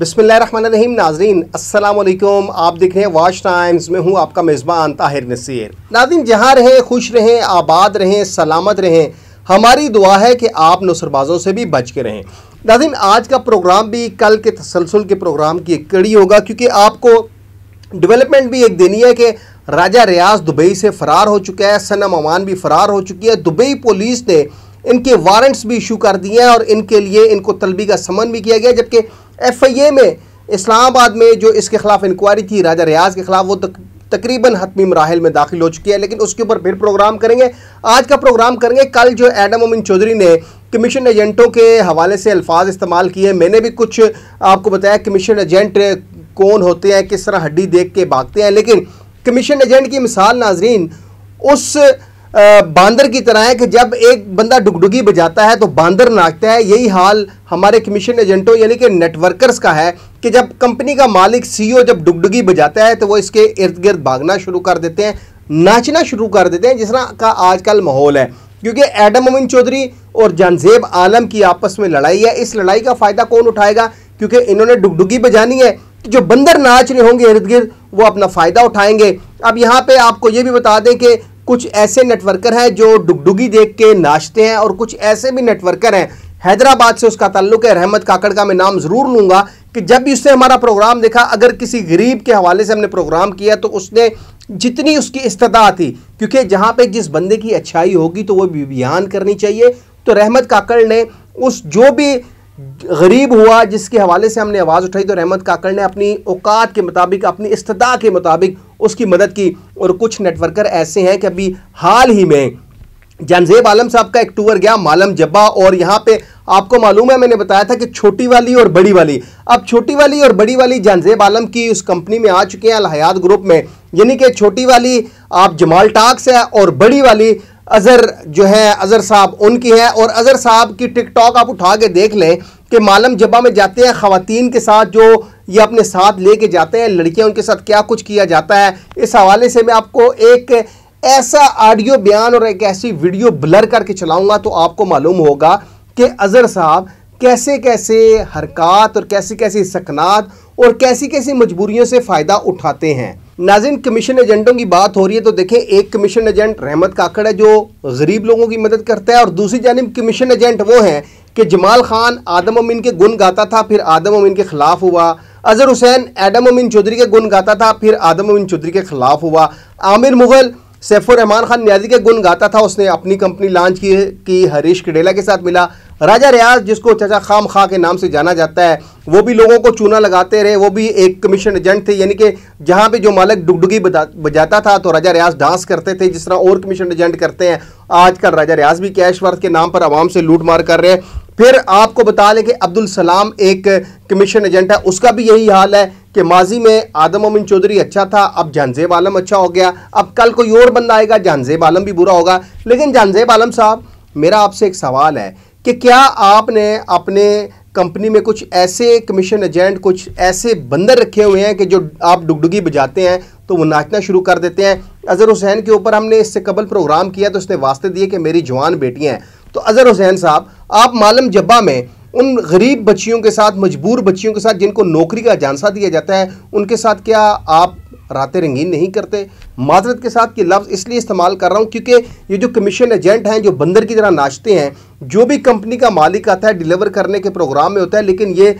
बिसमीम नाजरीन असलकुम आप देख रहे हैं वाश टाइम्स में हूँ आपका मेज़बान ताहिर नसीर नाजिन जहाँ रहें खुश रहें आबाद रहें सलामत रहें हमारी दुआ है कि आप नसरबाजों से भी बच के रहें नाजिन आज का प्रोग्राम भी कल के तसलसल के प्रोग्राम की एक कड़ी होगा क्योंकि आपको डेवलपमेंट भी एक देनी है कि राजा रियाज दुबई से फ़रार हो चुका है सना अमान भी फ़रार हो चुकी है दुबई पुलिस ने इनके वारंट्स भी इशू कर दिए हैं और इनके लिए इनको तलबी का समन भी किया गया जबकि एफ आई ए में इस्लामाबाद में जो इसके खिलाफ इंक्वायरी थी राजा रियाज के खिलाफ वो तक, तकरीबन हतमी मराहल में दाखिल हो चुकी है लेकिन उसके ऊपर फिर प्रोग्राम करेंगे आज का प्रोग्राम करेंगे कल जो एडम अमिन चौधरी ने कमीशन एजेंटों के हवाले से अल्फाज इस्तेमाल किए मैंने भी कुछ आपको बताया कमीशन एजेंट कौन होते हैं किस तरह हड्डी देख के भागते हैं लेकिन कमीशन एजेंट की मिसाल नाजरीन उस बांदर की तरह है कि जब एक बंदा डुगडुगी बजाता है तो बांदर नाचता है यही हाल हमारे कमीशन एजेंटों यानी कि नेटवर्कर्स का है कि जब कंपनी का मालिक सीईओ e जब डुगडुगी बजाता है तो वो इसके इर्द गिर्द भागना शुरू कर देते हैं नाचना शुरू कर देते हैं जिस तरह का आजकल माहौल है क्योंकि एडम अमिन चौधरी और जानजेब आलम की आपस में लड़ाई है इस लड़ाई का फ़ायदा कौन उठाएगा क्योंकि इन्होंने डुगडुगी बजानी है तो जो बंदर नाच रहे होंगे इर्द गिर्द वो अपना फ़ायदा उठाएंगे अब यहाँ पे आपको ये भी बता दें कि कुछ ऐसे नेटवर्कर हैं जो डुगडुगी देख के नाचते हैं और कुछ ऐसे भी नेटवर्कर हैं हैदराबाद से उसका ताल्लुक है रहमत काकड़ का मैं नाम ज़रूर लूँगा कि जब भी उसने हमारा प्रोग्राम देखा अगर किसी गरीब के हवाले से हमने प्रोग्राम किया तो उसने जितनी उसकी इस्तः थी क्योंकि जहाँ पे जिस बंदे की अच्छाई होगी तो वो बयान करनी चाहिए तो रहमत काकड़ ने उस जो भी गरीब हुआ जिसके हवाले से हमने आवाज़ उठाई तो रहमत काकड़ ने अपनी औकात के मुताबिक अपनी इस्तः के मुताबिक उसकी मदद की और कुछ नेटवर्कर ऐसे हैं कि अभी हाल ही में जनजेब आलम साहब का एक टूर गया मालम जब्बा और यहाँ पे आपको मालूम है मैंने बताया था कि छोटी वाली और बड़ी वाली अब छोटी वाली और बड़ी वाली जानजेब आलम की उस कंपनी में आ चुके हैं अलहयात ग्रुप में यानी कि छोटी वाली आप जमाल टाक्स है और बड़ी वाली अजहर जो है अजहर साहब उनकी है और अजहर साहब की टिकटॉक आप उठा के देख लें कि मालम जब्बा में जाते हैं ख़वान के साथ जो ये अपने साथ लेके जाते हैं लड़कियां उनके साथ क्या कुछ किया जाता है इस हवाले से मैं आपको एक ऐसा ऑडियो बयान और एक ऐसी वीडियो ब्लर करके चलाऊंगा तो आपको मालूम होगा कि अज़र साहब कैसे कैसे हरकत और कैसी कैसी सकनात और कैसी कैसी मजबूरियों से फ़ायदा उठाते हैं नाजिन कमीशन एजेंटों की बात हो रही है तो देखें एक कमीशन एजेंट रहमत काकड़ है जो गरीब लोगों की मदद करता है और दूसरी जानब कमीशन एजेंट वो हैं कि जमाल खान आदम अमीन के गुन गाता था फिर आदम अमीन के ख़िलाफ़ हुआ अजहर हुसैन एडम अमीन चौधरी के गुण गाता था फिर आदम अमीन चौधरी के खिलाफ हुआ आमिर मुगल सैफुररहमान खान न्याजी के गुण गाता था उसने अपनी कंपनी लॉन्च की की हरीश कडेला के साथ मिला राजा रियाज जिसको चचा खाम खा के नाम से जाना जाता है वो भी लोगों को चूना लगाते रहे वो भी एक कमीशन एजेंट थे यानी कि जहाँ पे जो मालिक डुगडुगी बजाता था तो राजा रियाज डांस करते थे जिस तरह और कमीशन एजेंट करते हैं आजकल राजा रियाज भी कैश वर्थ के नाम पर आवाम से लूट मार कर रहे हैं फिर आपको बता दें कि अब्दुल सलाम एक कमीशन एजेंट है उसका भी यही हाल है कि माजी में आदम अमिन चौधरी अच्छा था अब जानजेब आलम अच्छा हो गया अब कल कोई और बंदा आएगा जानजेब आलम भी बुरा होगा लेकिन जानजेब आलम साहब मेरा आपसे एक सवाल है कि क्या आपने अपने कंपनी में कुछ ऐसे कमीशन एजेंट कुछ ऐसे बंदर रखे हुए हैं कि जो आप डुगडुगी बजाते हैं तो वो नाचना शुरू कर देते हैं अजहर हुसैन के ऊपर हमने इससे कबल प्रोग्राम किया तो उसने वास्ते दिए कि मेरी जवान बेटियाँ हैं तो अज़हर हुसैन साहब आप मालम जब्बा में उन गरीब बच्चियों के साथ मजबूर बच्चियों के साथ जिनको नौकरी का जानसा दिया जाता है उनके साथ क्या आप रातें रंगीन नहीं करते माजरत के साथ ये लफ्ज़ इसलिए इस्तेमाल कर रहा हूँ क्योंकि ये जो कमीशन एजेंट हैं जो बंदर की तरह नाचते हैं जो भी कंपनी का मालिक आता है डिलीवर करने के प्रोग्राम में होता है लेकिन ये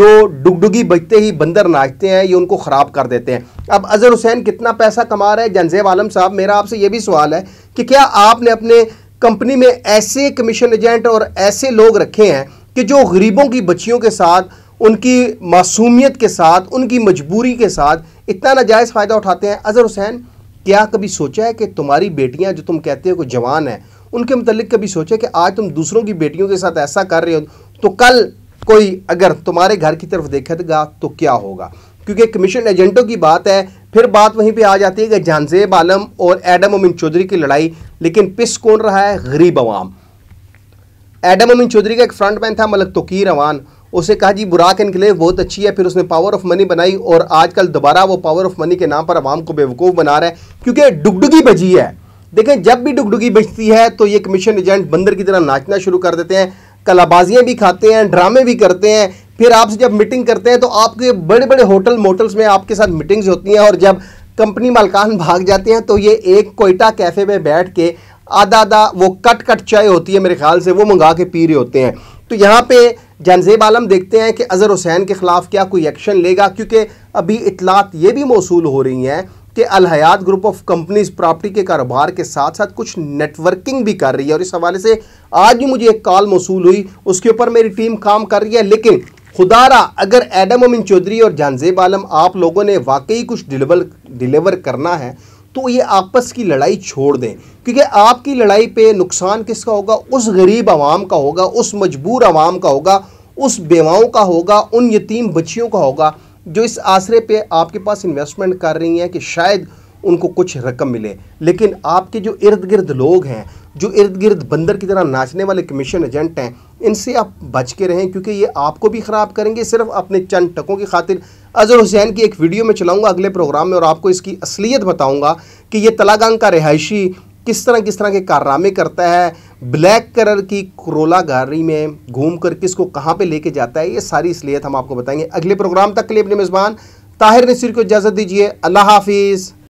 जो डुगडुगी बजते ही बंदर नाचते हैं ये उनको ख़राब कर देते हैं अब अजहर हुसैन कितना पैसा कमा रहे हैं जनजेब आलम साहब मेरा आपसे ये भी सवाल है कि क्या आपने अपने कंपनी में ऐसे कमीशन एजेंट और ऐसे लोग रखे हैं कि जो गरीबों की बच्चियों के साथ उनकी मासूमियत के साथ उनकी मजबूरी के साथ इतना नाजायज़ फ़ायदा उठाते हैं अज़हर हुसैन क्या कभी सोचा है कि तुम्हारी बेटियां जो तुम कहते हो कोई जवान हैं उनके मतलब कभी सोचा है कि आज तुम दूसरों की बेटियों के साथ ऐसा कर रहे हो तो कल कोई अगर तुम्हारे घर की तरफ देखेगा तो क्या होगा क्योंकि कमीशन एजेंटों की बात है फिर बात वहीं पे आ जाती है कि जानजेब आलम और एडम अमीन चौधरी की लड़ाई लेकिन पिस कौन रहा है गरीब अवाम एडम अमीन चौधरी का एक फ्रंटमैन था मलक तोकीर अवान उसे कहा जी बुराक लिए बहुत अच्छी है फिर उसने पावर ऑफ मनी बनाई और आजकल दोबारा वो पावर ऑफ मनी के नाम पर अवाम को बेवकूफ़ बना रहा है क्योंकि डुगडुगी बजी है देखें जब भी डुगडुगी बजती है तो ये कमीशन एजेंट बंदर की तरह नाचना शुरू कर देते हैं कलाबाजियाँ भी खाते हैं ड्रामे भी करते हैं फिर आपसे जब मीटिंग करते हैं तो आपके बड़े बड़े होटल मोटल्स में आपके साथ मीटिंग्स होती हैं और जब कंपनी मालकान भाग जाते हैं तो ये एक कोयटा कैफ़े में बैठ के आधा आधा वो कट कट चाय होती है मेरे ख्याल से वो मंगा के पी रहे होते हैं तो यहाँ पे जानजेब आलम देखते हैं कि अज़र हुसैन के ख़िलाफ़ क्या कोई एक्शन लेगा क्योंकि अभी इतलात ये भी मौसू हो रही हैं कि Alhayat group of companies property के कारोबार के साथ साथ कुछ नेटवर्किंग भी कर रही है और इस हवाले से आज भी मुझे एक कॉल मौसू हुई उसके ऊपर मेरी टीम काम कर रही है लेकिन खुदारा अगर एडम अमिन चौधरी और जानजेब आलम आप लोगों ने वाकई कुछ डिलीवर डिलीवर करना है तो ये आपस की लड़ाई छोड़ दें क्योंकि आपकी लड़ाई पे नुकसान किसका होगा उस गरीब आवाम का होगा उस मजबूर आवाम का होगा उस बेवाओं का होगा उन यतीम बच्चियों का होगा जो इस आसरे पे आपके पास इन्वेस्टमेंट कर रही हैं कि शायद उनको कुछ रकम मिले लेकिन आपके जो इर्द गिर्द लोग हैं जो इर्द गिर्द बंदर की तरह नाचने वाले कमीशन एजेंट हैं इनसे आप बच के रहें क्योंकि ये आपको भी ख़राब करेंगे सिर्फ अपने चंद टकों की खातिर अजहर हुसैन की एक वीडियो में चलाऊँगा अगले प्रोग्राम में और आपको इसकी असलियत बताऊँगा कि ये तलागान का रिहायशी किस तरह किस तरह के कारनामे करता है ब्लैक कलर की करोला गाड़ी में घूम कर किसको कहाँ पर लेके जाता है ये सारी असलियत हम आपको बताएंगे अगले प्रोग्राम तक के लिए अपने मेज़बान ताहिर नसीर को इजाज़त दीजिए अल्लाह हाफिज़